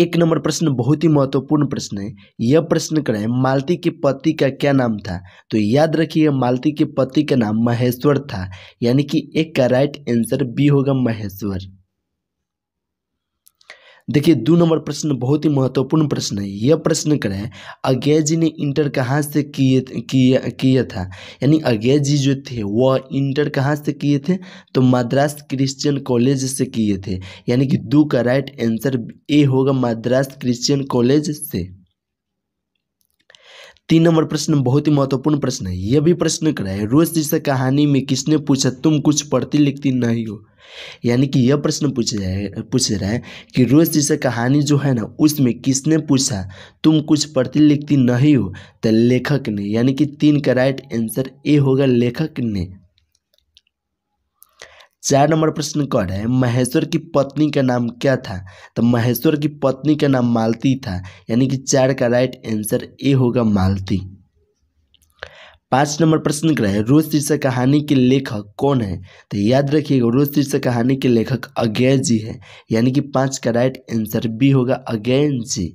एक नंबर प्रश्न बहुत ही महत्वपूर्ण प्रश्न है यह प्रश्न करें मालती के पति का क्या नाम था तो याद रखिए मालती के पति का नाम महेश्वर था यानी कि एक का राइट आंसर बी होगा महेश्वर देखिए दो नंबर प्रश्न बहुत ही महत्वपूर्ण प्रश्न है यह प्रश्न करें जी ने इंटर कहाँ से किए किया किया था यानी अगेज जी जो थे वह इंटर कहाँ से किए थे तो मद्रास क्रिश्चियन कॉलेज से किए थे यानी कि दो का राइट आंसर ए होगा मद्रास क्रिश्चियन कॉलेज से तीन नंबर प्रश्न बहुत ही महत्वपूर्ण प्रश्न है यह भी प्रश्न करा है रोज जिस कहानी में किसने पूछा तुम कुछ पढ़ती लिखती नहीं हो यानी कि यह प्रश्न पूछ जाए पूछ रहा है कि रोज जैसे कहानी जो है ना उसमें किसने पूछा तुम कुछ पढ़ती लिखती नहीं हो तो लेखक ने यानी कि तीन का राइट आंसर ए होगा लेखक ने चार नंबर प्रश्न कह रहे हैं महेश्वर की पत्नी का नाम क्या था तो महेश्वर की पत्नी का नाम मालती था यानी कि चार का राइट आंसर ए होगा मालती पाँच नंबर प्रश्न रहे है रोज शीर्षक कहानी के लेखक कौन है तो याद रखिएगा रोज शीर्षक कहानी के लेखक अज्ञेय जी है यानी कि पाँच का राइट आंसर बी होगा अगैन जी